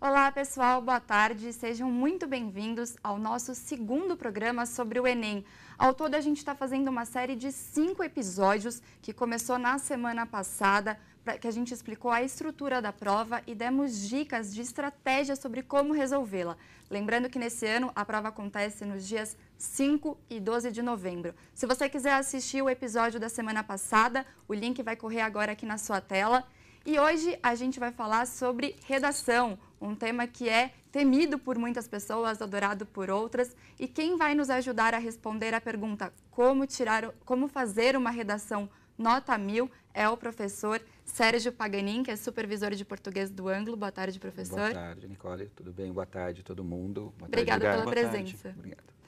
Olá, pessoal, boa tarde. Sejam muito bem-vindos ao nosso segundo programa sobre o Enem. Ao todo, a gente está fazendo uma série de cinco episódios que começou na semana passada, que a gente explicou a estrutura da prova e demos dicas de estratégia sobre como resolvê-la. Lembrando que nesse ano a prova acontece nos dias 5 e 12 de novembro. Se você quiser assistir o episódio da semana passada, o link vai correr agora aqui na sua tela. E hoje a gente vai falar sobre redação um tema que é temido por muitas pessoas, adorado por outras. E quem vai nos ajudar a responder a pergunta como tirar, como fazer uma redação nota mil é o professor Sérgio Paganin, que é supervisor de português do Anglo. Boa tarde, professor. Boa tarde, Nicole. Tudo bem? Boa tarde, todo mundo. Boa Obrigada pela presença. Obrigado.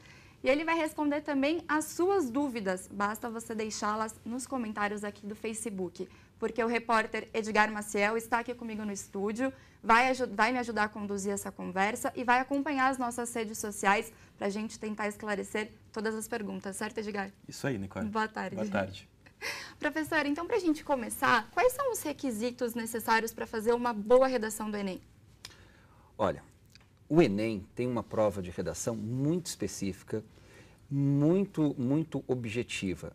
E ele vai responder também as suas dúvidas. Basta você deixá-las nos comentários aqui do Facebook porque o repórter Edgar Maciel está aqui comigo no estúdio, vai, vai me ajudar a conduzir essa conversa e vai acompanhar as nossas redes sociais para a gente tentar esclarecer todas as perguntas, certo, Edgar? Isso aí, Nicole. Boa tarde. Boa tarde. Professora, então, para a gente começar, quais são os requisitos necessários para fazer uma boa redação do Enem? Olha, o Enem tem uma prova de redação muito específica, muito, muito objetiva.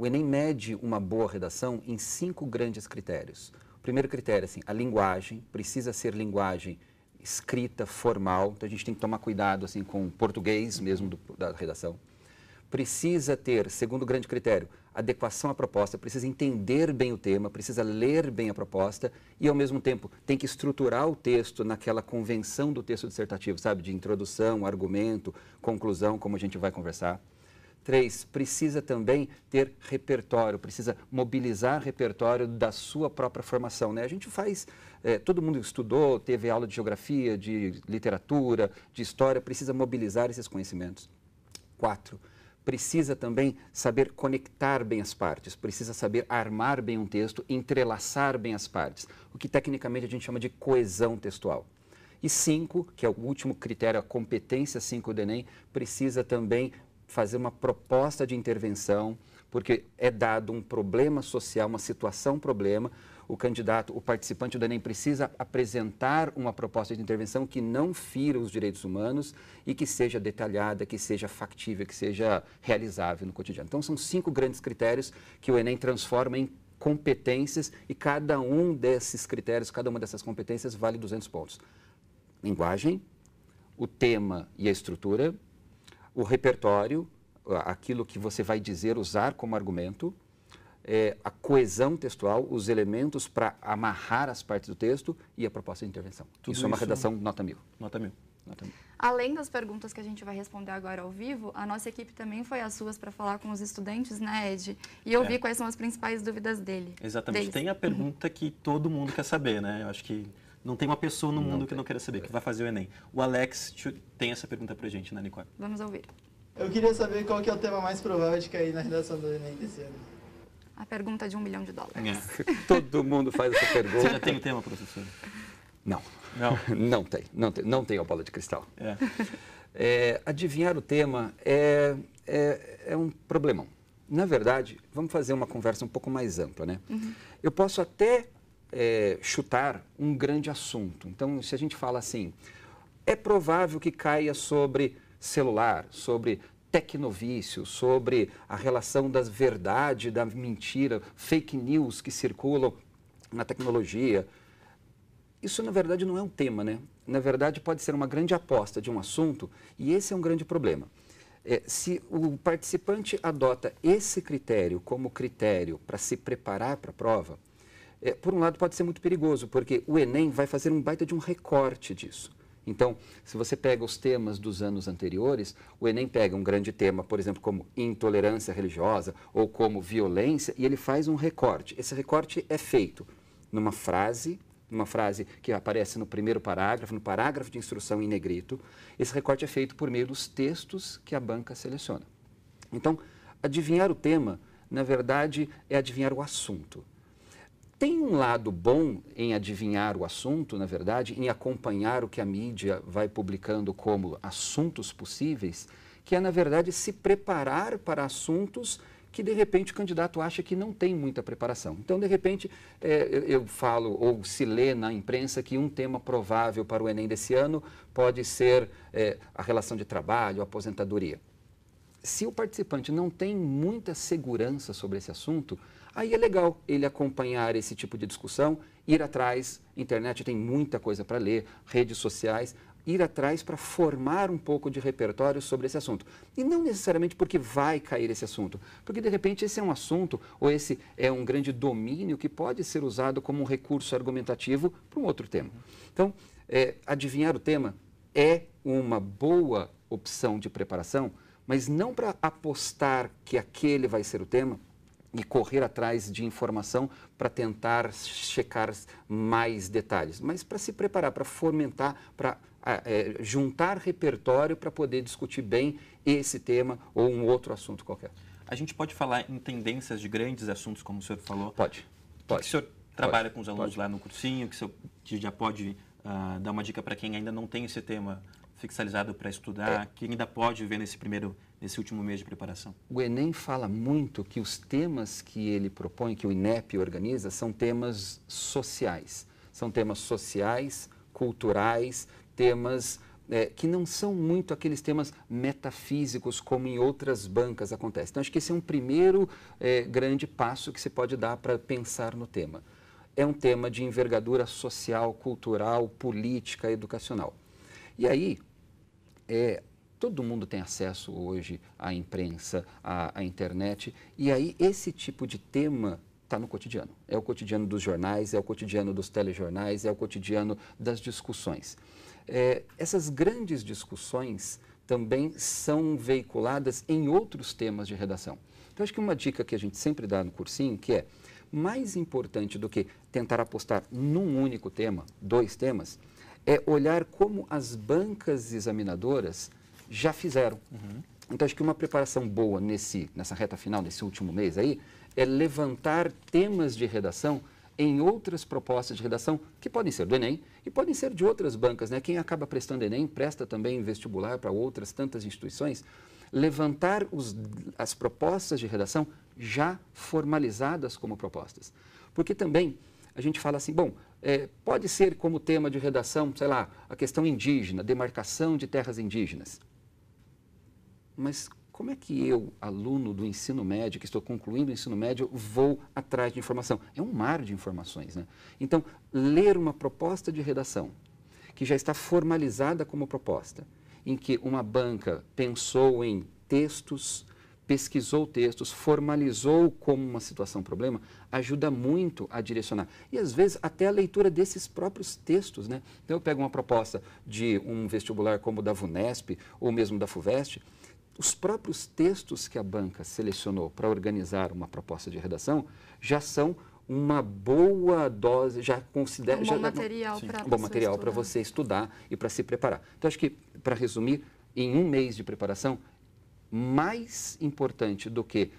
O Enem mede uma boa redação em cinco grandes critérios. O primeiro critério, assim, a linguagem precisa ser linguagem escrita formal, então a gente tem que tomar cuidado assim com o português mesmo do, da redação. Precisa ter, segundo grande critério, adequação à proposta, precisa entender bem o tema, precisa ler bem a proposta e, ao mesmo tempo, tem que estruturar o texto naquela convenção do texto dissertativo, sabe? De introdução, argumento, conclusão, como a gente vai conversar. Três, precisa também ter repertório, precisa mobilizar repertório da sua própria formação. Né? A gente faz, é, todo mundo estudou, teve aula de geografia, de literatura, de história, precisa mobilizar esses conhecimentos. Quatro, precisa também saber conectar bem as partes, precisa saber armar bem um texto, entrelaçar bem as partes, o que tecnicamente a gente chama de coesão textual. E cinco, que é o último critério, a competência 5 do Enem, precisa também fazer uma proposta de intervenção, porque é dado um problema social, uma situação problema, o candidato, o participante do Enem precisa apresentar uma proposta de intervenção que não fira os direitos humanos e que seja detalhada, que seja factível, que seja realizável no cotidiano. Então, são cinco grandes critérios que o Enem transforma em competências e cada um desses critérios, cada uma dessas competências vale 200 pontos. Linguagem, o tema e a estrutura, o repertório, aquilo que você vai dizer, usar como argumento, é, a coesão textual, os elementos para amarrar as partes do texto e a proposta de intervenção. Tudo isso, é uma redação nota mil. Nota mil. Nota mil. Além das perguntas que a gente vai responder agora ao vivo, a nossa equipe também foi às suas para falar com os estudantes, né, Ed? E ouvir é. quais são as principais dúvidas dele. Exatamente. Deles. Tem a pergunta que todo mundo quer saber, né? Eu acho que não tem uma pessoa no mundo que não queira saber, que vai fazer o Enem. O Alex tem essa pergunta pra gente, né, Nicole? Vamos ouvir. Eu queria saber qual que é o tema mais provável de cair na redação do Enem desse ano. A pergunta de um milhão de dólares. É. Todo mundo faz essa pergunta. Você já tem o tema, professor? Não. Não? Não tem. Não tem, não tem a bola de cristal. É. É, adivinhar o tema é, é, é, um problemão. Na verdade, vamos fazer uma conversa um pouco mais ampla, né? Uhum. Eu posso até é, chutar um grande assunto. Então, se a gente fala assim, é provável que caia sobre celular, sobre tecnovício, sobre a relação da verdade, da mentira, fake news que circulam na tecnologia. Isso, na verdade, não é um tema, né? Na verdade, pode ser uma grande aposta de um assunto e esse é um grande problema. É, se o participante adota esse critério como critério para se preparar para a prova, é, por um lado, pode ser muito perigoso, porque o Enem vai fazer um baita de um recorte disso. Então, se você pega os temas dos anos anteriores, o Enem pega um grande tema, por exemplo, como intolerância religiosa ou como violência, e ele faz um recorte. Esse recorte é feito numa frase, numa frase que aparece no primeiro parágrafo, no parágrafo de instrução em negrito. Esse recorte é feito por meio dos textos que a banca seleciona. Então, adivinhar o tema, na verdade, é adivinhar o assunto tem um lado bom em adivinhar o assunto, na verdade, em acompanhar o que a mídia vai publicando como assuntos possíveis, que é, na verdade, se preparar para assuntos que, de repente, o candidato acha que não tem muita preparação. Então, de repente, é, eu falo ou se lê na imprensa que um tema provável para o Enem desse ano pode ser é, a relação de trabalho, a aposentadoria. Se o participante não tem muita segurança sobre esse assunto, Aí é legal ele acompanhar esse tipo de discussão, ir atrás, internet tem muita coisa para ler, redes sociais, ir atrás para formar um pouco de repertório sobre esse assunto. E não necessariamente porque vai cair esse assunto, porque de repente esse é um assunto ou esse é um grande domínio que pode ser usado como um recurso argumentativo para um outro tema. Então, é, adivinhar o tema é uma boa opção de preparação, mas não para apostar que aquele vai ser o tema, e correr atrás de informação para tentar checar mais detalhes, mas para se preparar, para fomentar, para ah, é, juntar repertório para poder discutir bem esse tema ou um outro assunto qualquer. A gente pode falar em tendências de grandes assuntos, como o senhor falou? Pode. pode. Que o senhor trabalha com os alunos pode. lá no cursinho, que o senhor já pode uh, dar uma dica para quem ainda não tem esse tema fixalizado para estudar, é. que ainda pode ver nesse primeiro nesse último mês de preparação? O Enem fala muito que os temas que ele propõe, que o INEP organiza, são temas sociais. São temas sociais, culturais, temas é, que não são muito aqueles temas metafísicos como em outras bancas acontece. Então, acho que esse é um primeiro é, grande passo que se pode dar para pensar no tema. É um tema de envergadura social, cultural, política, educacional. E aí, é, Todo mundo tem acesso hoje à imprensa, à, à internet. E aí, esse tipo de tema está no cotidiano. É o cotidiano dos jornais, é o cotidiano dos telejornais, é o cotidiano das discussões. É, essas grandes discussões também são veiculadas em outros temas de redação. Então, acho que uma dica que a gente sempre dá no cursinho, que é mais importante do que tentar apostar num único tema, dois temas, é olhar como as bancas examinadoras já fizeram. Uhum. Então, acho que uma preparação boa nesse, nessa reta final, nesse último mês aí, é levantar temas de redação em outras propostas de redação, que podem ser do Enem e podem ser de outras bancas. Né? Quem acaba prestando Enem presta também vestibular para outras tantas instituições. Levantar os, as propostas de redação já formalizadas como propostas. Porque também a gente fala assim, bom, é, pode ser como tema de redação, sei lá, a questão indígena, demarcação de terras indígenas mas como é que eu, aluno do ensino médio, que estou concluindo o ensino médio, vou atrás de informação? É um mar de informações, né? Então, ler uma proposta de redação que já está formalizada como proposta, em que uma banca pensou em textos, pesquisou textos, formalizou como uma situação problema, ajuda muito a direcionar. E às vezes até a leitura desses próprios textos, né? Então eu pego uma proposta de um vestibular como o da VUNESP ou mesmo da FUVEST, os próprios textos que a banca selecionou para organizar uma proposta de redação já são uma boa dose, já considera. Um bom já, material para um bom material para você estudar e para se preparar. Então, acho que, para resumir, em um mês de preparação, mais importante do que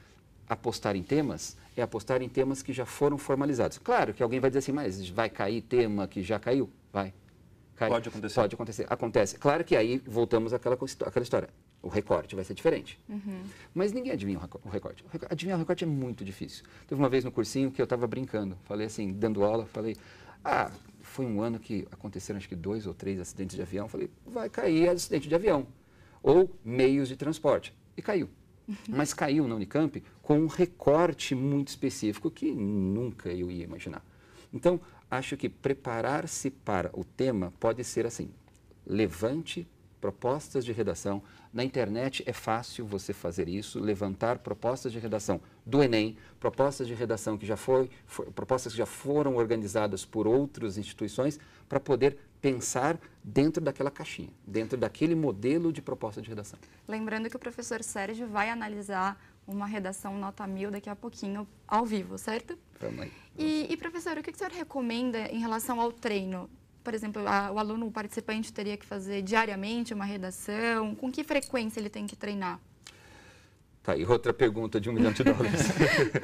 apostar em temas é apostar em temas que já foram formalizados. Claro que alguém vai dizer assim, mas vai cair tema que já caiu? Vai. Cai. Pode acontecer. Pode acontecer. Acontece. Claro que aí voltamos àquela, àquela história o recorte vai ser diferente. Uhum. Mas ninguém adivinha o recorte. Adivinhar o recorte é muito difícil. Teve uma vez no cursinho que eu estava brincando, falei assim, dando aula, falei, ah, foi um ano que aconteceram acho que dois ou três acidentes de avião. Falei, vai cair acidente de avião ou meios de transporte. E caiu. Uhum. Mas caiu na Unicamp com um recorte muito específico que nunca eu ia imaginar. Então, acho que preparar-se para o tema pode ser assim: levante propostas de redação na internet é fácil você fazer isso, levantar propostas de redação do Enem, propostas de redação que já foi, for, propostas que já foram organizadas por outras instituições para poder pensar dentro daquela caixinha, dentro daquele modelo de proposta de redação. Lembrando que o professor Sérgio vai analisar uma redação nota mil daqui a pouquinho, ao vivo, certo? Vamos aí. E, e professor, o que, que o senhor recomenda em relação ao treino por exemplo, a, o aluno, o participante teria que fazer diariamente uma redação? Com que frequência ele tem que treinar? Tá, e outra pergunta de um milhão de dólares.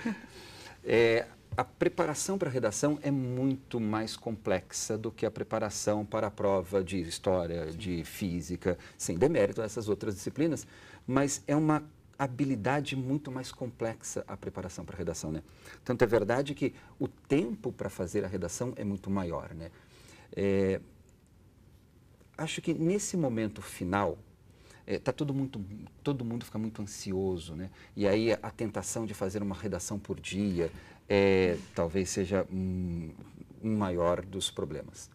é, a preparação para a redação é muito mais complexa do que a preparação para a prova de história, Sim. de física, sem demérito a essas outras disciplinas, mas é uma habilidade muito mais complexa a preparação para a redação, né? Tanto é verdade que o tempo para fazer a redação é muito maior, né? É, acho que nesse momento final, é, tá todo mundo, todo mundo fica muito ansioso, né? E aí a tentação de fazer uma redação por dia é, talvez seja um, um maior dos problemas.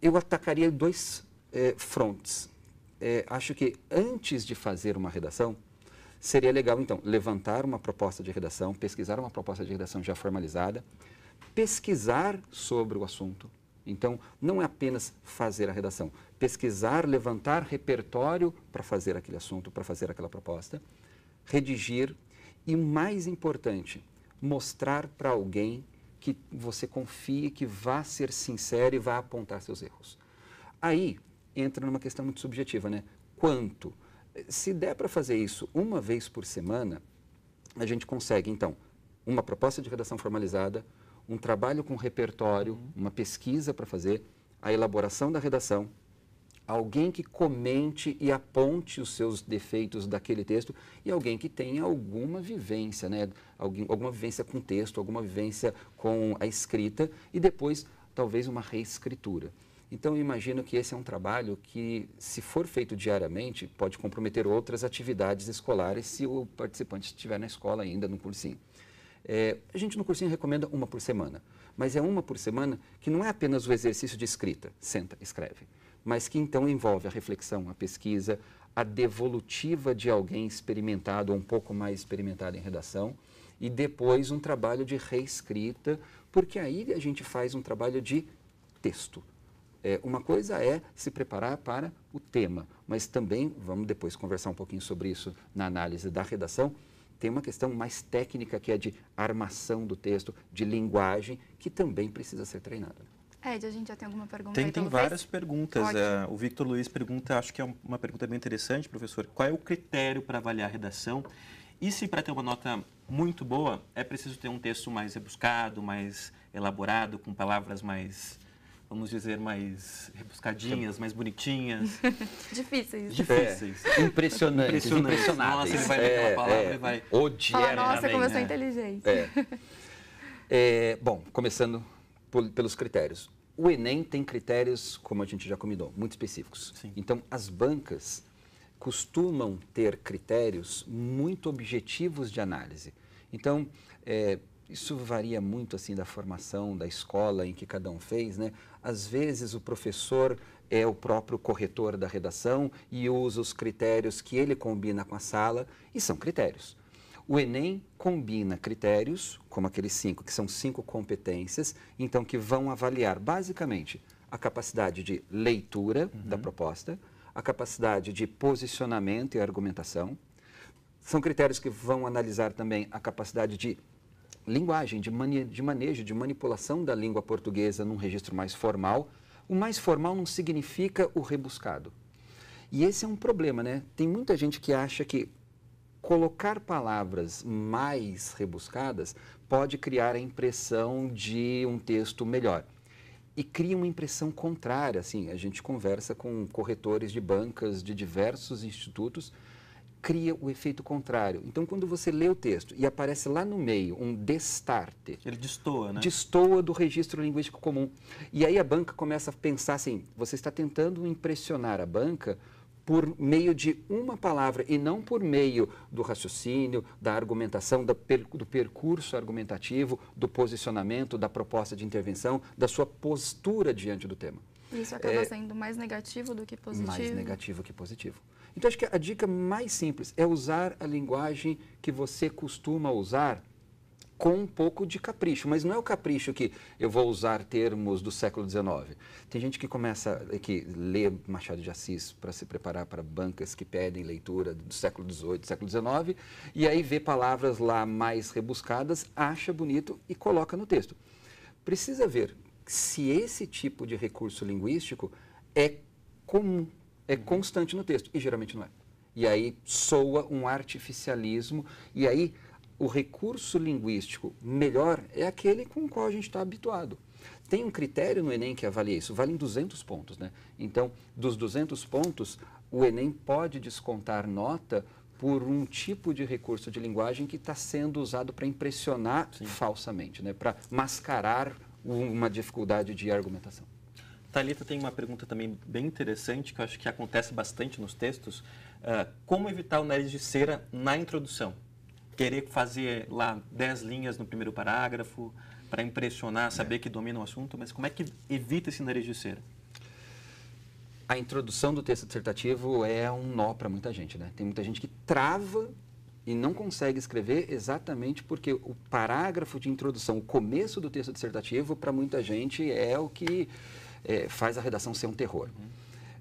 Eu atacaria dois é, frontes. É, acho que antes de fazer uma redação, seria legal, então, levantar uma proposta de redação, pesquisar uma proposta de redação já formalizada, pesquisar sobre o assunto, então, não é apenas fazer a redação, pesquisar, levantar repertório para fazer aquele assunto, para fazer aquela proposta, redigir e, mais importante, mostrar para alguém que você confie, que vá ser sincero e vá apontar seus erros. Aí entra numa questão muito subjetiva, né? Quanto? Se der para fazer isso uma vez por semana, a gente consegue, então, uma proposta de redação formalizada, um trabalho com repertório, uhum. uma pesquisa para fazer, a elaboração da redação, alguém que comente e aponte os seus defeitos daquele texto e alguém que tenha alguma vivência, né? Alguém, alguma vivência com texto, alguma vivência com a escrita e depois talvez uma reescritura. Então, eu imagino que esse é um trabalho que, se for feito diariamente, pode comprometer outras atividades escolares se o participante estiver na escola ainda, no cursinho. É, a gente no cursinho recomenda uma por semana, mas é uma por semana que não é apenas o exercício de escrita, senta, escreve, mas que então envolve a reflexão, a pesquisa, a devolutiva de alguém experimentado ou um pouco mais experimentado em redação e depois um trabalho de reescrita, porque aí a gente faz um trabalho de texto. É, uma coisa é se preparar para o tema, mas também, vamos depois conversar um pouquinho sobre isso na análise da redação, tem uma questão mais técnica que é de armação do texto, de linguagem, que também precisa ser treinada. Ed, a gente já tem alguma pergunta? Tem, tem várias perguntas. Uh, o Victor Luiz pergunta, acho que é uma pergunta bem interessante, professor. Qual é o critério para avaliar a redação? E se para ter uma nota muito boa, é preciso ter um texto mais rebuscado, mais elaborado, com palavras mais vamos dizer, mais rebuscadinhas, mais bonitinhas. Difíceis. Difíceis. É. Impressionantes. Impressionantes. Impressionáveis. Nossa, ele vai ler é, aquela palavra é. e vai... Odiar. Fala, nossa, como eu sou né? inteligente. É. É, bom, começando por, pelos critérios. O Enem tem critérios, como a gente já combinou, muito específicos. Sim. Então, as bancas costumam ter critérios muito objetivos de análise. Então, é, isso varia muito assim da formação, da escola em que cada um fez, né? Às vezes o professor é o próprio corretor da redação e usa os critérios que ele combina com a sala, e são critérios. O Enem combina critérios, como aqueles cinco, que são cinco competências, então que vão avaliar basicamente a capacidade de leitura uhum. da proposta, a capacidade de posicionamento e argumentação. São critérios que vão analisar também a capacidade de linguagem, de, de manejo, de manipulação da língua portuguesa num registro mais formal. O mais formal não significa o rebuscado. E esse é um problema, né? Tem muita gente que acha que colocar palavras mais rebuscadas pode criar a impressão de um texto melhor. E cria uma impressão contrária, assim, a gente conversa com corretores de bancas de diversos institutos cria o efeito contrário. Então, quando você lê o texto e aparece lá no meio um destarte... Ele destoa, né? Destoa do registro linguístico comum. E aí a banca começa a pensar assim, você está tentando impressionar a banca por meio de uma palavra e não por meio do raciocínio, da argumentação, do, percurso argumentativo, do posicionamento, da proposta de intervenção, da sua postura diante do tema. Isso acaba é, sendo mais negativo do que positivo? Mais negativo que positivo. Então, acho que a dica mais simples é usar a linguagem que você costuma usar com um pouco de capricho, mas não é o capricho que eu vou usar termos do século XIX. Tem gente que começa que lê Machado de Assis para se preparar para bancas que pedem leitura do século XVIII, século XIX, e aí vê palavras lá mais rebuscadas, acha bonito e coloca no texto. Precisa ver se esse tipo de recurso linguístico é comum é uhum. constante no texto, e geralmente não é. E aí soa um artificialismo, e aí o recurso linguístico melhor é aquele com o qual a gente está habituado. Tem um critério no Enem que avalia isso, valem 200 pontos, né? Então, dos 200 pontos, o Enem pode descontar nota por um tipo de recurso de linguagem que está sendo usado para impressionar Sim. falsamente, né? para mascarar uma dificuldade de argumentação. Talita tem uma pergunta também bem interessante, que eu acho que acontece bastante nos textos. Uh, como evitar o nariz de cera na introdução? Querer fazer lá 10 linhas no primeiro parágrafo para impressionar, é. saber é. que domina o assunto, mas como é que evita esse nariz de cera? A introdução do texto dissertativo é um nó para muita gente, né? Tem muita gente que trava e não consegue escrever exatamente porque o parágrafo de introdução, o começo do texto dissertativo, para muita gente é o que é, faz a redação ser um terror. Uhum.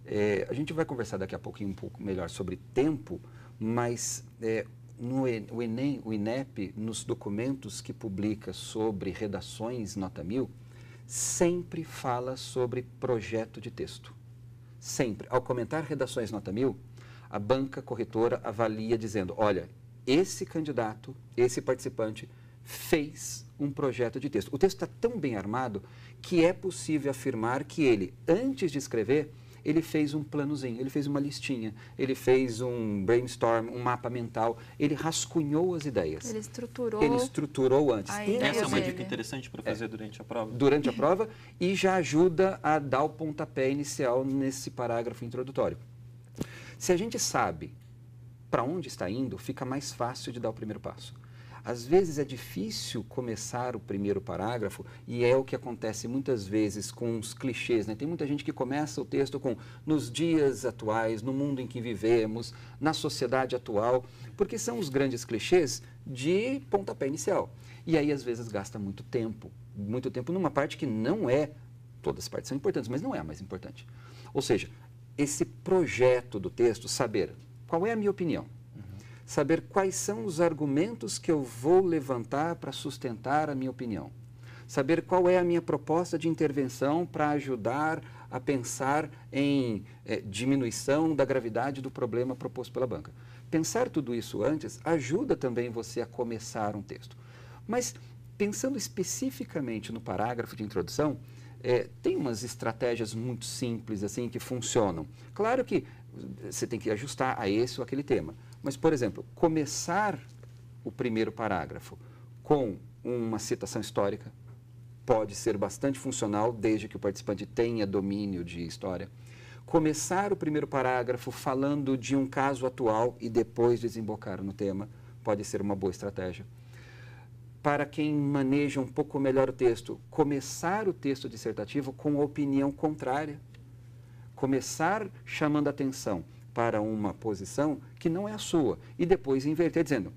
É, a gente vai conversar daqui a pouquinho um pouco melhor sobre tempo, mas é, no, o Enem, o INEP, nos documentos que publica sobre redações nota mil, sempre fala sobre projeto de texto. Sempre. Ao comentar redações nota mil, a banca corretora avalia dizendo, olha, esse candidato, esse participante fez um projeto de texto. O texto está tão bem armado que é possível afirmar que ele, antes de escrever, ele fez um planozinho, ele fez uma listinha, ele fez um brainstorm, um mapa mental, ele rascunhou as ideias. Ele estruturou. Ele estruturou antes. Essa é uma dica interessante para fazer é. durante a prova. Durante a prova e já ajuda a dar o pontapé inicial nesse parágrafo introdutório. Se a gente sabe para onde está indo, fica mais fácil de dar o primeiro passo. Às vezes é difícil começar o primeiro parágrafo e é o que acontece muitas vezes com os clichês. Né? Tem muita gente que começa o texto com nos dias atuais, no mundo em que vivemos, na sociedade atual, porque são os grandes clichês de pontapé inicial. E aí, às vezes, gasta muito tempo muito tempo numa parte que não é. Todas as partes são importantes, mas não é a mais importante. Ou seja, esse projeto do texto, saber qual é a minha opinião, saber quais são os argumentos que eu vou levantar para sustentar a minha opinião, saber qual é a minha proposta de intervenção para ajudar a pensar em eh, diminuição da gravidade do problema proposto pela banca. Pensar tudo isso antes ajuda também você a começar um texto. Mas, pensando especificamente no parágrafo de introdução, eh, tem umas estratégias muito simples assim que funcionam. Claro que eh, você tem que ajustar a esse ou aquele tema mas, por exemplo, começar o primeiro parágrafo com uma citação histórica pode ser bastante funcional, desde que o participante tenha domínio de história. Começar o primeiro parágrafo falando de um caso atual e depois desembocar no tema pode ser uma boa estratégia. Para quem maneja um pouco melhor o texto, começar o texto dissertativo com opinião contrária. Começar chamando atenção para uma posição que não é a sua e depois inverter dizendo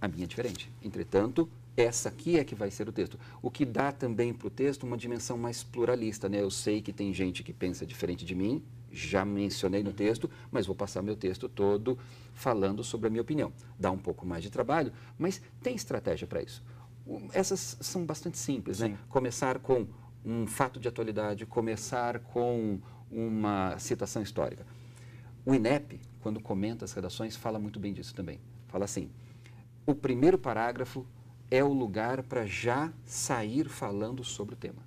a minha é diferente. Entretanto, essa aqui é que vai ser o texto. O que dá também para o texto uma dimensão mais pluralista, né? Eu sei que tem gente que pensa diferente de mim, já mencionei no texto, mas vou passar meu texto todo falando sobre a minha opinião. Dá um pouco mais de trabalho, mas tem estratégia para isso. Essas são bastante simples, né? Sim. né? Começar com um fato de atualidade, começar com uma citação histórica. O INEP, quando comenta as redações, fala muito bem disso também. Fala assim: o primeiro parágrafo é o lugar para já sair falando sobre o tema.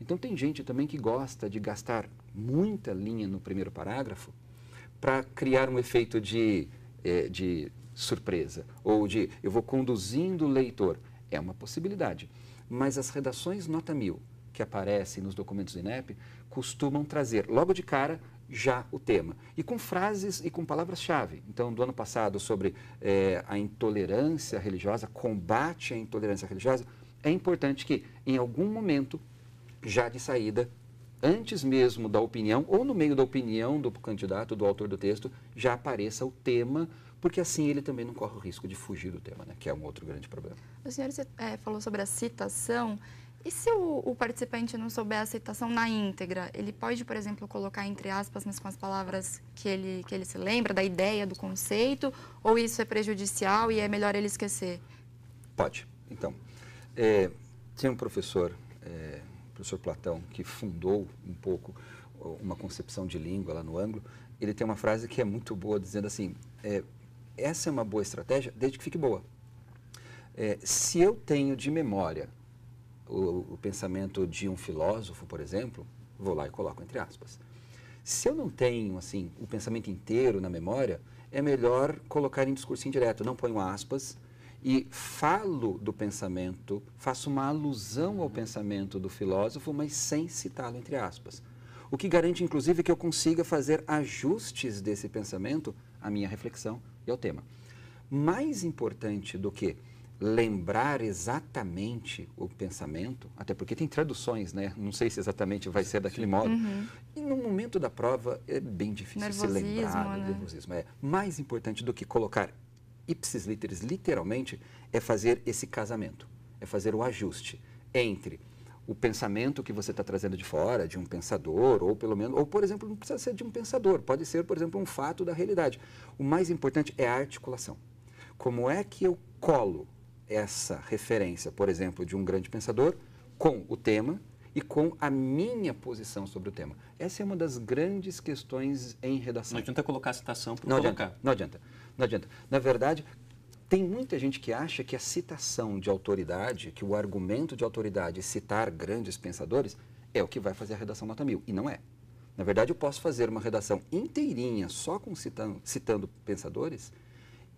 Então, tem gente também que gosta de gastar muita linha no primeiro parágrafo para criar um efeito de, eh, de surpresa ou de eu vou conduzindo o leitor. É uma possibilidade. Mas as redações nota mil que aparecem nos documentos do INEP costumam trazer logo de cara já o tema. E com frases e com palavras-chave. Então, do ano passado, sobre é, a intolerância religiosa, combate à intolerância religiosa, é importante que, em algum momento, já de saída, antes mesmo da opinião, ou no meio da opinião do candidato, do autor do texto, já apareça o tema, porque assim ele também não corre o risco de fugir do tema, né? que é um outro grande problema. O senhor é, falou sobre a citação. E se o, o, participante não souber a aceitação na íntegra, ele pode, por exemplo, colocar entre aspas, mas com as palavras que ele, que ele se lembra, da ideia, do conceito, ou isso é prejudicial e é melhor ele esquecer? Pode. Então, é, um professor, é, professor Platão, que fundou um pouco uma concepção de língua lá no ângulo. Ele tem uma frase que é muito boa, dizendo assim, é, essa é uma boa estratégia desde que fique boa. É, se eu tenho de memória o, o pensamento de um filósofo, por exemplo, vou lá e coloco entre aspas. Se eu não tenho assim o pensamento inteiro na memória, é melhor colocar em discurso indireto, não ponho aspas e falo do pensamento, faço uma alusão ao pensamento do filósofo, mas sem citá-lo entre aspas. O que garante inclusive que eu consiga fazer ajustes desse pensamento à minha reflexão e ao tema. Mais importante do que lembrar exatamente o pensamento, até porque tem traduções, né? Não sei se exatamente vai ser daquele modo. Uhum. E no momento da prova é bem difícil nervosismo, se lembrar né? nervosismo. É mais importante do que colocar ipsis literis, literalmente, é fazer esse casamento, é fazer o ajuste entre o pensamento que você está trazendo de fora, de um pensador, ou pelo menos, ou por exemplo, não precisa ser de um pensador, pode ser, por exemplo, um fato da realidade. O mais importante é a articulação. Como é que eu colo essa referência, por exemplo, de um grande pensador com o tema e com a minha posição sobre o tema. Essa é uma das grandes questões em redação. Não adianta colocar a citação por não colocar. Adianta, não adianta. Não adianta. Na verdade, tem muita gente que acha que a citação de autoridade, que o argumento de autoridade citar grandes pensadores é o que vai fazer a redação nota mil. E não é. Na verdade, eu posso fazer uma redação inteirinha só com citando, citando pensadores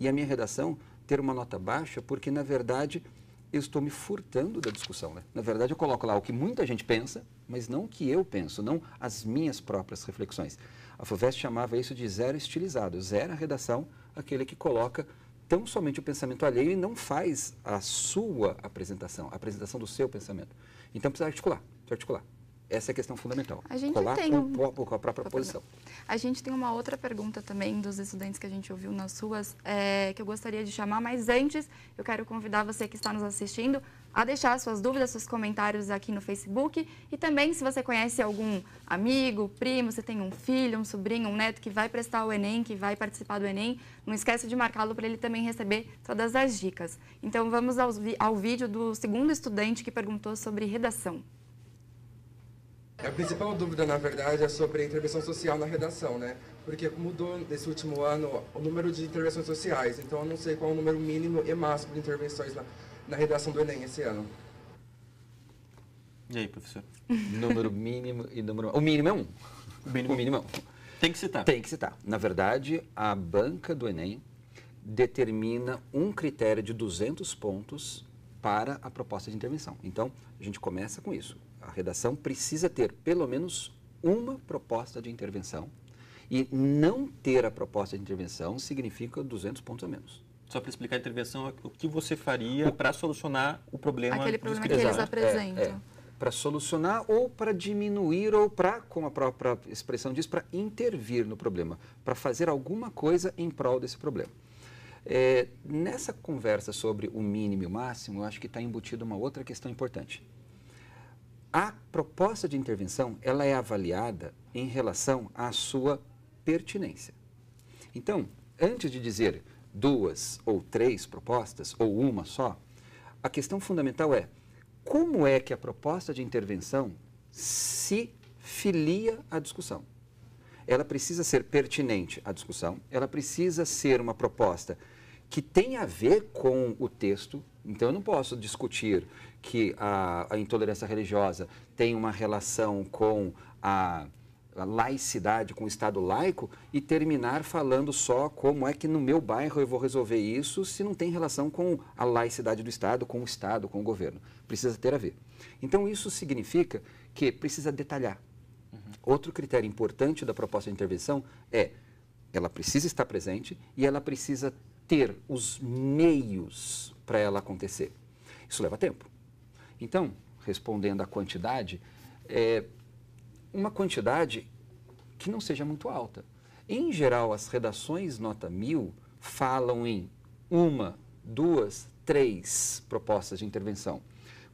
e a minha redação ter uma nota baixa, porque na verdade eu estou me furtando da discussão. Né? Na verdade, eu coloco lá o que muita gente pensa, mas não o que eu penso, não as minhas próprias reflexões. A FUVEST chamava isso de zero estilizado. Zero a redação, aquele que coloca tão somente o pensamento alheio e não faz a sua apresentação, a apresentação do seu pensamento. Então, precisa articular, precisa articular. Essa é a questão fundamental. A gente Colar tem um, com, a própria com a posição. A gente tem uma outra pergunta também dos estudantes que a gente ouviu nas ruas, é, que eu gostaria de chamar, mas antes eu quero convidar você que está nos assistindo a deixar suas dúvidas, seus comentários aqui no Facebook e também se você conhece algum amigo, primo, você tem um filho, um sobrinho, um neto que vai prestar o Enem, que vai participar do Enem, não esqueça de marcá-lo para ele também receber todas as dicas. Então vamos ao, ao vídeo do segundo estudante que perguntou sobre redação. A principal dúvida, na verdade, é sobre a intervenção social na redação, né? Porque mudou nesse último ano o número de intervenções sociais, então eu não sei qual é o número mínimo e máximo de intervenções na, na redação do Enem esse ano. E aí, professor? número mínimo e número. O mínimo é um. O mínimo, é o mínimo é um. Tem que citar. Tem que citar. Na verdade, a banca do Enem determina um critério de 200 pontos para a proposta de intervenção. Então, a gente começa com isso a redação precisa ter pelo menos uma proposta de intervenção. E não ter a proposta de intervenção significa 200 pontos a menos. Só para explicar a intervenção, o que você faria para solucionar o problema... Aquele problema que eles é, apresentam. É, é, para solucionar ou para diminuir ou para, como a própria expressão diz, para intervir no problema, para fazer alguma coisa em prol desse problema. É, nessa conversa sobre o mínimo e o máximo, eu acho que está embutida uma outra questão importante a proposta de intervenção ela é avaliada em relação à sua pertinência. Então, antes de dizer duas ou três propostas ou uma só, a questão fundamental é como é que a proposta de intervenção se filia à discussão. Ela precisa ser pertinente à discussão, ela precisa ser uma proposta que tem a ver com o texto então eu não posso discutir que a, a intolerância religiosa tem uma relação com a, a, laicidade, com o Estado laico, e terminar falando só como é que no meu bairro eu vou resolver isso se não tem relação com a laicidade do Estado, com o Estado, com o governo. Precisa ter a ver. Então isso significa que precisa detalhar. Uhum. Outro critério importante da proposta de intervenção é ela precisa estar presente e ela precisa ter os meios para ela acontecer. Isso leva tempo. Então, respondendo à quantidade, é uma quantidade que não seja muito alta. Em geral, as redações nota mil falam em uma, duas, três propostas de intervenção.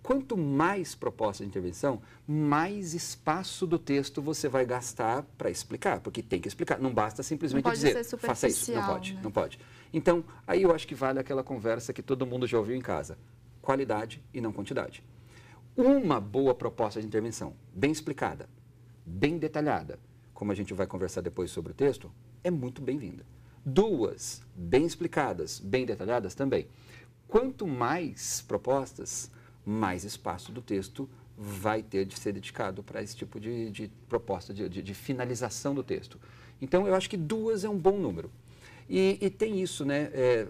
Quanto mais propostas de intervenção, mais espaço do texto você vai gastar para explicar, porque tem que explicar. Não basta simplesmente não dizer, faça isso. Não pode, né? não pode. Então, aí eu acho que vale aquela conversa que todo mundo já ouviu em casa: qualidade e não quantidade. Uma boa proposta de intervenção, bem explicada, bem detalhada, como a gente vai conversar depois sobre o texto, é muito bem-vinda. Duas, bem explicadas, bem detalhadas também. Quanto mais propostas, mais espaço do texto vai ter de ser dedicado para esse tipo de, de proposta de, de, de finalização do texto. Então, eu acho que duas é um bom número. E, e tem isso, né? É,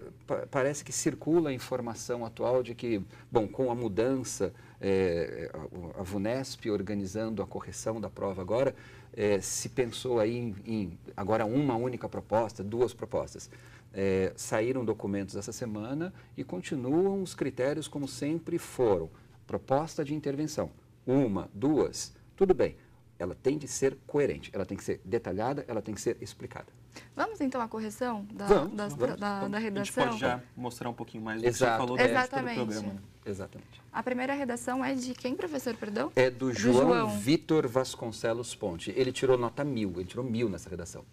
parece que circula a informação atual de que, bom, com a mudança, é, a, VUNESP organizando a correção da prova agora, é, se pensou aí em, em, agora uma única proposta, duas propostas. É, saíram documentos essa semana e continuam os critérios como sempre foram. Proposta de intervenção, uma, duas, tudo bem. Ela tem de ser coerente, ela tem que ser detalhada, ela tem que ser explicada. Vamos então à correção da, vamos, das, vamos, da, da, redação? A gente pode já mostrar um pouquinho mais do que você falou Exatamente. do programa. Exatamente. A primeira redação é de quem, professor, perdão? É do João, João. Vitor Vasconcelos Ponte. Ele tirou nota mil, ele tirou mil nessa redação.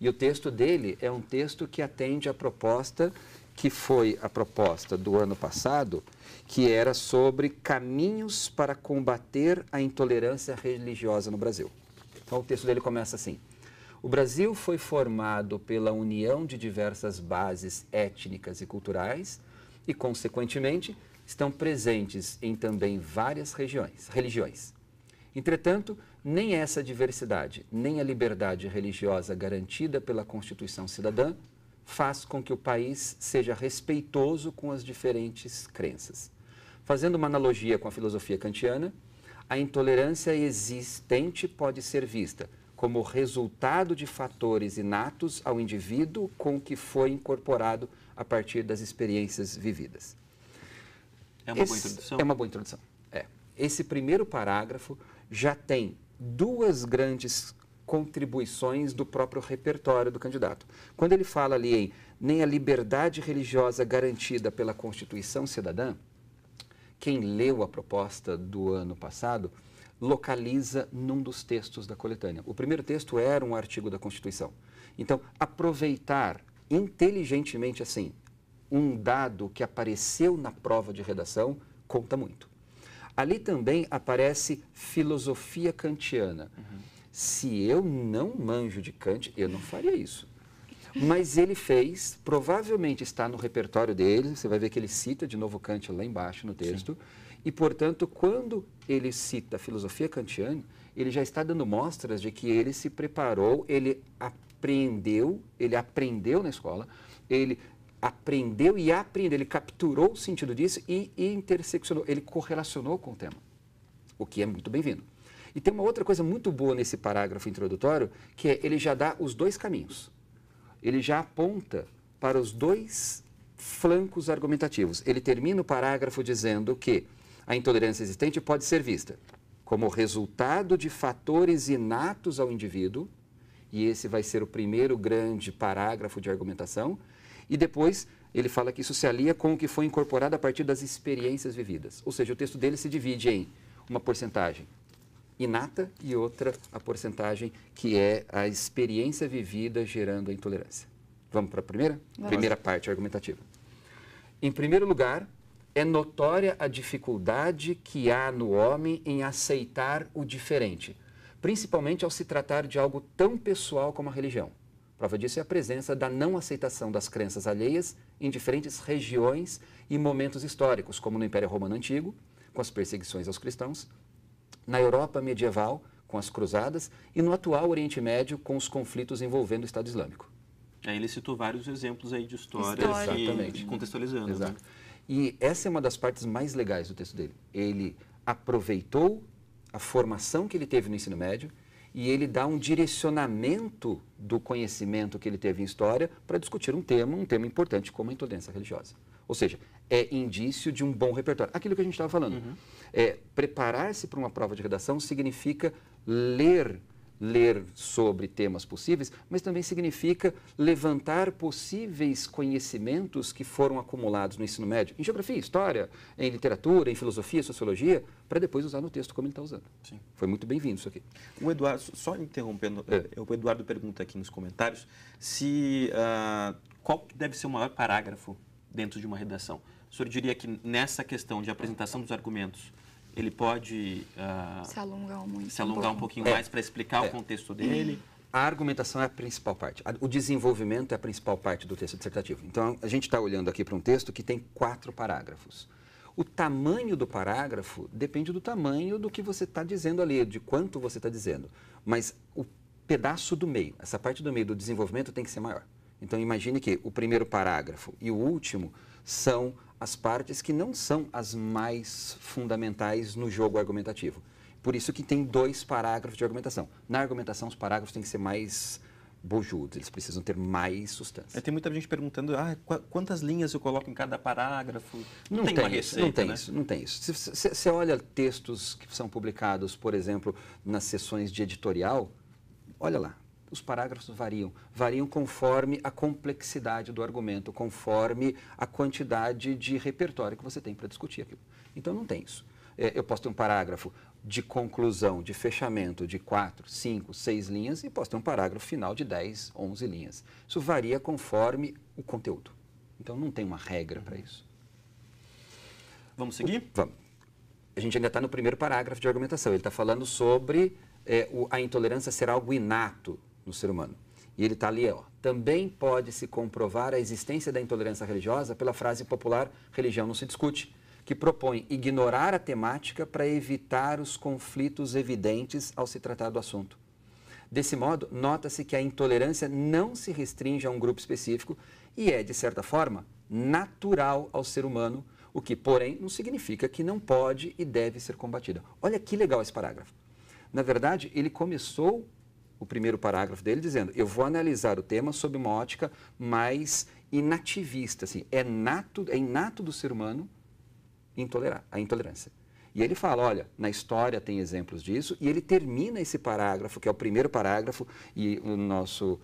E o texto dele é um texto que atende à proposta que foi a proposta do ano passado, que era sobre caminhos para combater a intolerância religiosa no Brasil. Então o texto dele começa assim: o Brasil foi formado pela união de diversas bases étnicas e culturais e, consequentemente, estão presentes em também várias regiões, religiões. Entretanto, nem essa diversidade, nem a liberdade religiosa garantida pela Constituição Cidadã faz com que o país seja respeitoso com as diferentes crenças. Fazendo uma analogia com a filosofia kantiana, a intolerância existente pode ser vista como resultado de fatores inatos ao indivíduo com que foi incorporado a partir das experiências vividas. É uma Esse, boa introdução? É uma boa introdução. É. Esse primeiro parágrafo já tem duas grandes contribuições do próprio repertório do candidato. Quando ele fala ali em nem a liberdade religiosa garantida pela Constituição Cidadã, quem leu a proposta do ano passado localiza num dos textos da coletânea. O primeiro texto era um artigo da Constituição. Então, aproveitar inteligentemente assim um dado que apareceu na prova de redação conta muito. Ali também aparece filosofia kantiana. Uhum. Se eu não manjo de Kant, eu não faria isso. Mas ele fez, provavelmente está no repertório dele, você vai ver que ele cita de novo Kant lá embaixo no texto. Sim e, portanto, quando ele cita a filosofia kantiana, ele já está dando mostras de que ele se preparou, ele aprendeu, ele aprendeu na escola, ele aprendeu e aprendeu, ele capturou o sentido disso e, interseccionou, ele correlacionou com o tema, o que é muito bem-vindo. E tem uma outra coisa muito boa nesse parágrafo introdutório, que é ele já dá os dois caminhos. Ele já aponta para os dois flancos argumentativos. Ele termina o parágrafo dizendo que a intolerância existente pode ser vista como resultado de fatores inatos ao indivíduo, e esse vai ser o primeiro grande parágrafo de argumentação, e depois ele fala que isso se alia com o que foi incorporado a partir das experiências vividas. Ou seja, o texto dele se divide em uma porcentagem inata e outra a porcentagem que é a experiência vivida gerando a intolerância. Vamos para a primeira? Vamos. Primeira parte argumentativa. Em primeiro lugar, é notória a dificuldade que há no homem em aceitar o diferente, principalmente ao se tratar de algo tão pessoal como a religião. Prova disso é a presença da não aceitação das crenças alheias em diferentes regiões e momentos históricos, como no Império Romano Antigo, com as perseguições aos cristãos, na Europa medieval, com as cruzadas, e no atual Oriente Médio, com os conflitos envolvendo o Estado Islâmico. Aí é, ele citou vários exemplos aí de histórias História. e contextualizando. Né? Exato. Né? E essa é uma das partes mais legais do texto dele. Ele aproveitou a formação que ele teve no ensino médio e ele dá um direcionamento do conhecimento que ele teve em história para discutir um tema, um tema importante como a intolerância religiosa. Ou seja, é indício de um bom repertório. Aquilo que a gente estava falando. Uhum. É, Preparar-se para uma prova de redação significa ler ler sobre temas possíveis, mas também significa levantar possíveis conhecimentos que foram acumulados no ensino médio, em geografia, história, em literatura, em filosofia, sociologia, para depois usar no texto como ele está usando. Sim. Foi muito bem-vindo isso aqui. O Eduardo, só interrompendo, é. Eh, o Eduardo pergunta aqui nos comentários se uh, qual deve ser o maior parágrafo dentro de uma redação. O senhor diria que nessa questão de apresentação dos argumentos, ele pode uh, se alongar, muito, se alongar um pouquinho é, mais para explicar é. o contexto dele. A argumentação é a principal parte. O desenvolvimento é a principal parte do texto dissertativo. Então, a gente está olhando aqui para um texto que tem quatro parágrafos. O tamanho do parágrafo depende do tamanho do que você está dizendo ali, de quanto você está dizendo. Mas o pedaço do meio, essa parte do meio do desenvolvimento tem que ser maior. Então, imagine que o primeiro parágrafo e o último são as partes que não são as mais fundamentais no jogo argumentativo. Por isso que tem dois parágrafos de argumentação. Na argumentação, os parágrafos têm que ser mais bojudos, eles precisam ter mais substância. É, tem muita gente perguntando, ah, qu quantas linhas eu coloco em cada parágrafo? Não, não tem, tem uma receita, isso, não tem né? isso, não tem isso. Você olha textos que são publicados, por exemplo, nas sessões de editorial, olha lá, os parágrafos variam. Variam conforme a complexidade do argumento, conforme a quantidade de repertório que você tem para discutir aquilo. Então não tem isso. É, eu posso ter um parágrafo de conclusão, de fechamento de quatro cinco seis linhas e posso ter um parágrafo final de dez onze linhas. Isso varia conforme o conteúdo. Então não tem uma regra para isso. Vamos seguir? O, vamos. A gente ainda está no primeiro parágrafo de argumentação. Ele está falando sobre é, o, a intolerância ser algo inato no ser humano. E ele está ali, ó. Também pode-se comprovar a existência da intolerância religiosa pela frase popular religião não se discute, que propõe ignorar a temática para evitar os conflitos evidentes ao se tratar do assunto. Desse modo, nota-se que a intolerância não se restringe a um grupo específico e é, de certa forma, natural ao ser humano, o que, porém, não significa que não pode e deve ser combatida. Olha que legal esse parágrafo. Na verdade, ele começou o primeiro parágrafo dele dizendo: eu vou analisar o tema sob uma ótica mais inativista, assim, é nato, é inato do ser humano intolerar a intolerância. E ele fala, olha, na história tem exemplos disso, e ele termina esse parágrafo, que é o primeiro parágrafo, e o nosso,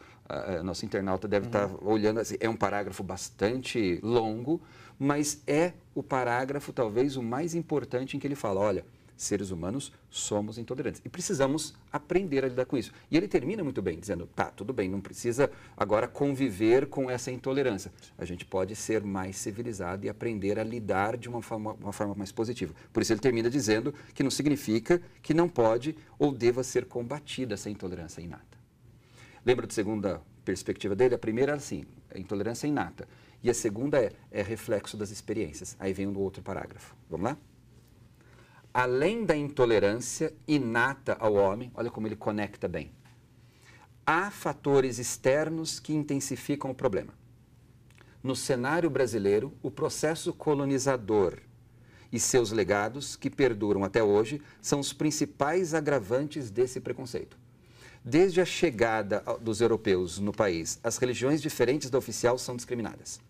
nosso internauta deve estar uhum. tá olhando, assim, é um parágrafo bastante longo, mas é o parágrafo talvez o mais importante em que ele fala, olha, seres humanos somos intolerantes e precisamos aprender a lidar com isso. E ele termina muito bem dizendo: tá, tudo bem, não precisa agora conviver com essa intolerância. A gente pode ser mais civilizado e aprender a lidar de uma forma, uma forma mais positiva. Por isso ele termina dizendo que não significa que não pode ou deva ser combatida essa intolerância inata. Lembra da segunda perspectiva dele? A primeira era é assim: a intolerância inata. E a segunda é, é reflexo das experiências. Aí vem um outro parágrafo. Vamos lá? além da intolerância inata ao homem, olha como ele conecta bem. Há fatores externos que intensificam o problema. No cenário brasileiro, o processo colonizador e seus legados, que perduram até hoje, são os principais agravantes desse preconceito. Desde a chegada dos europeus no país, as religiões diferentes da oficial são discriminadas.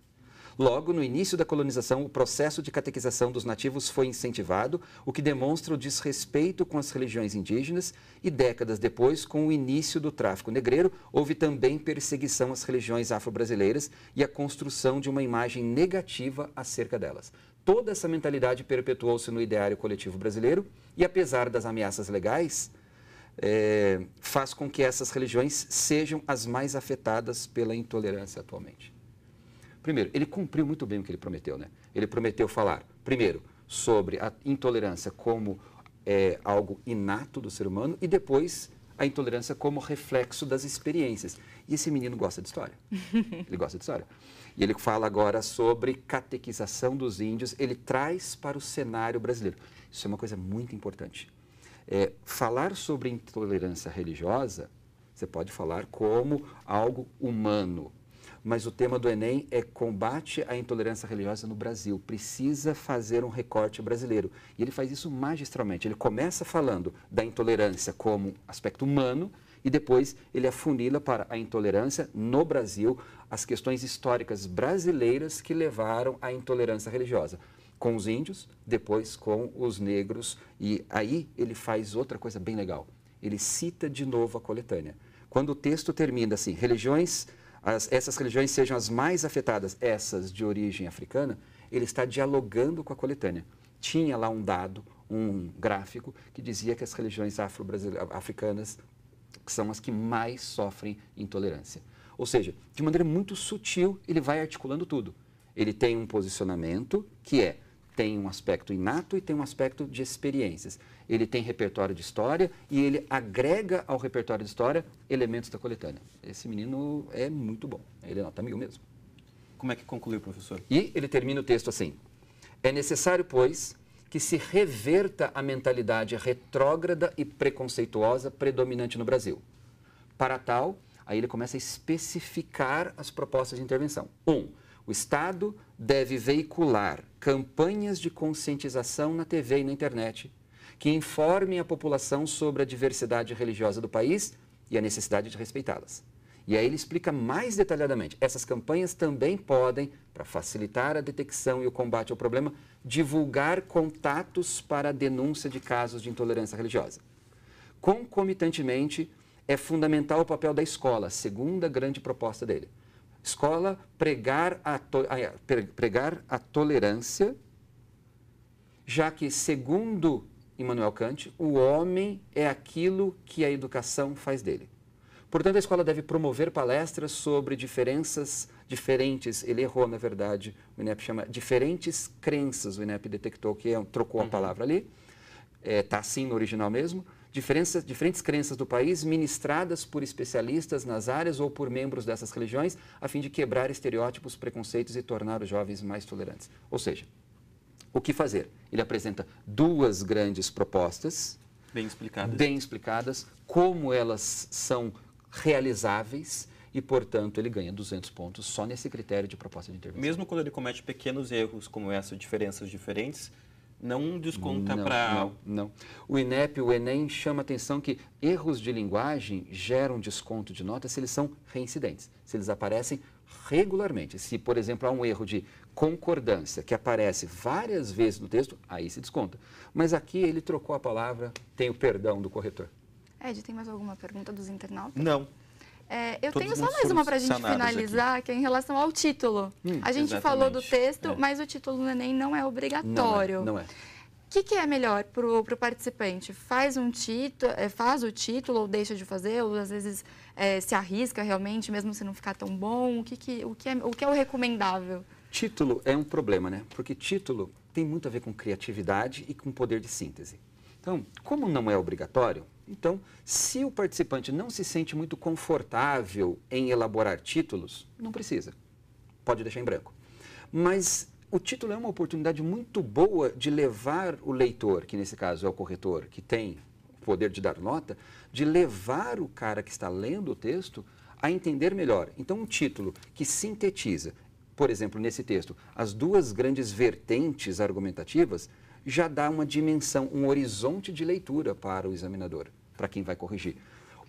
Logo, no início da colonização, o processo de catequização dos nativos foi incentivado, o que demonstra o desrespeito com as religiões indígenas, e décadas depois, com o início do tráfico negreiro, houve também perseguição às religiões afro-brasileiras e a construção de uma imagem negativa acerca delas. Toda essa mentalidade perpetuou-se no ideário coletivo brasileiro e, apesar das ameaças legais, é, faz com que essas religiões sejam as mais afetadas pela intolerância atualmente. Primeiro, ele cumpriu muito bem o que ele prometeu, né? Ele prometeu falar, primeiro, sobre a intolerância como é, algo inato do ser humano e depois a intolerância como reflexo das experiências. E esse menino gosta de história. Ele gosta de história. E ele fala agora sobre catequização dos índios, ele traz para o cenário brasileiro. Isso é uma coisa muito importante. É, falar sobre intolerância religiosa, você pode falar como algo humano, mas o tema do Enem é combate à intolerância religiosa no Brasil. Precisa fazer um recorte brasileiro. E ele faz isso magistralmente. Ele começa falando da intolerância como aspecto humano e depois ele afunila para a intolerância no Brasil, as questões históricas brasileiras que levaram à intolerância religiosa. Com os índios, depois com os negros. E aí ele faz outra coisa bem legal. Ele cita de novo a coletânea. Quando o texto termina assim, religiões as, essas religiões sejam as mais afetadas, essas de origem africana, ele está dialogando com a coletânea. Tinha lá um dado, um gráfico, que dizia que as religiões afro-africanas são as que mais sofrem intolerância. Ou seja, de maneira muito sutil, ele vai articulando tudo. Ele tem um posicionamento que é tem um aspecto inato e tem um aspecto de experiências. Ele tem repertório de história e ele agrega ao repertório de história elementos da coletânea. Esse menino é muito bom. Ele é nota mil mesmo. Como é que concluiu, professor? E ele termina o texto assim. É necessário, pois, que se reverta a mentalidade retrógrada e preconceituosa predominante no Brasil. Para tal, aí ele começa a especificar as propostas de intervenção. Um, o Estado deve veicular campanhas de conscientização na TV e na internet que informem a população sobre a diversidade religiosa do país e a necessidade de respeitá-las. E aí ele explica mais detalhadamente. Essas campanhas também podem, para facilitar a detecção e o combate ao problema, divulgar contatos para a denúncia de casos de intolerância religiosa. Concomitantemente, é fundamental o papel da escola, segunda grande proposta dele escola pregar a, to, pregar a tolerância, já que, segundo Immanuel Kant, o homem é aquilo que a educação faz dele. Portanto, a escola deve promover palestras sobre diferenças diferentes. Ele errou, na verdade. O INEP chama diferentes crenças. O INEP detectou que é, trocou a uhum. palavra ali. Está é, assim no original mesmo diferenças, diferentes crenças do país ministradas por especialistas nas áreas ou por membros dessas religiões, a fim de quebrar estereótipos, preconceitos e tornar os jovens mais tolerantes. Ou seja, o que fazer? Ele apresenta duas grandes propostas. Bem explicadas. Bem explicadas, como elas são realizáveis e, portanto, ele ganha 200 pontos só nesse critério de proposta de intervenção. Mesmo quando ele comete pequenos erros, como essas diferenças diferentes, não desconta para. Não, não. O INEP, o Enem chama atenção que erros de linguagem geram desconto de nota se eles são reincidentes, se eles aparecem regularmente. Se, por exemplo, há um erro de concordância que aparece várias vezes no texto, aí se desconta. Mas aqui ele trocou a palavra, tem o perdão do corretor. Ed, tem mais alguma pergunta dos internautas? Não. É, eu tenho só mais uma para a gente finalizar, aqui. que é em relação ao título. Hum, a gente exatamente. falou do texto, é. mas o título do Enem não é obrigatório. Não é. O é. que, que, é melhor para o participante? Faz um título, é, faz o título ou deixa de fazer, ou às vezes é, se arrisca realmente, mesmo se não ficar tão bom? O que, que, o que, é, o que é o recomendável? Título é um problema, né? Porque título tem muito a ver com criatividade e com poder de síntese. Então, como não é obrigatório, então, se o participante não se sente muito confortável em elaborar títulos, não precisa. Pode deixar em branco. Mas o título é uma oportunidade muito boa de levar o leitor, que nesse caso é o corretor, que tem o poder de dar nota, de levar o cara que está lendo o texto a entender melhor. Então, um título que sintetiza, por exemplo, nesse texto, as duas grandes vertentes argumentativas, já dá uma dimensão, um horizonte de leitura para o examinador para quem vai corrigir.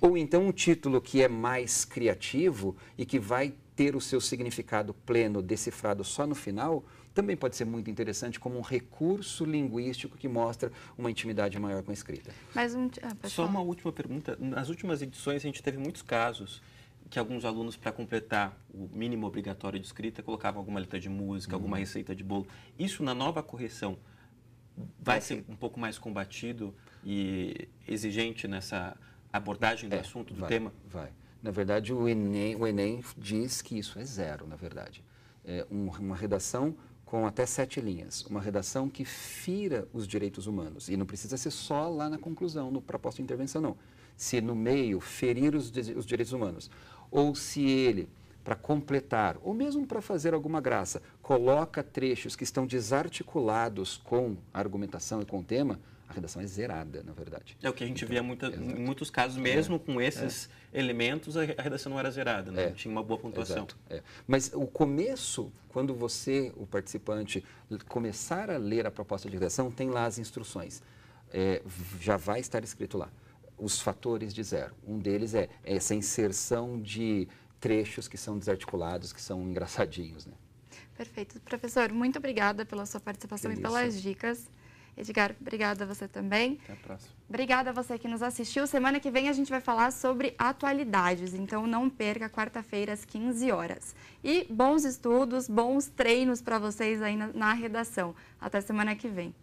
Ou então um título que é mais criativo e que vai ter o seu significado pleno decifrado só no final, também pode ser muito interessante como um recurso linguístico que mostra uma intimidade maior com a escrita. um, ah, Só uma última pergunta. Nas últimas edições a gente teve muitos casos que alguns alunos, para completar o mínimo obrigatório de escrita, colocavam alguma letra de música, alguma uhum. receita de bolo. Isso na nova correção vai ser um pouco mais combatido e exigente nessa abordagem do é, assunto, do vai, tema? Vai. Na verdade, o Enem, o Enem diz que isso é zero, na verdade. É uma redação com até sete linhas, uma redação que fira os direitos humanos. E não precisa ser só lá na conclusão, no propósito de intervenção, não. Se no meio ferir os, os direitos humanos, ou se ele, para completar, ou mesmo para fazer alguma graça, coloca trechos que estão desarticulados com a argumentação e com o tema, a redação é zerada, na verdade. É o que a gente então, via muita, em muitos casos, é, mesmo é, com esses é. elementos, a redação não era zerada, não né? é, tinha uma boa pontuação. É. Mas o começo, quando você, o participante, começar a ler a proposta de redação, tem lá as instruções. É, já vai estar escrito lá. Os fatores de zero. Um deles é essa inserção de trechos que são desarticulados, que são engraçadinhos, né? Perfeito. Professor, muito obrigada pela sua participação e pelas dicas. Edgar, obrigada a você também. Até a próxima. Obrigada a você que nos assistiu. Semana que vem a gente vai falar sobre atualidades, então não perca quarta-feira às 15 horas. E bons estudos, bons treinos para vocês aí na, na redação. Até semana que vem.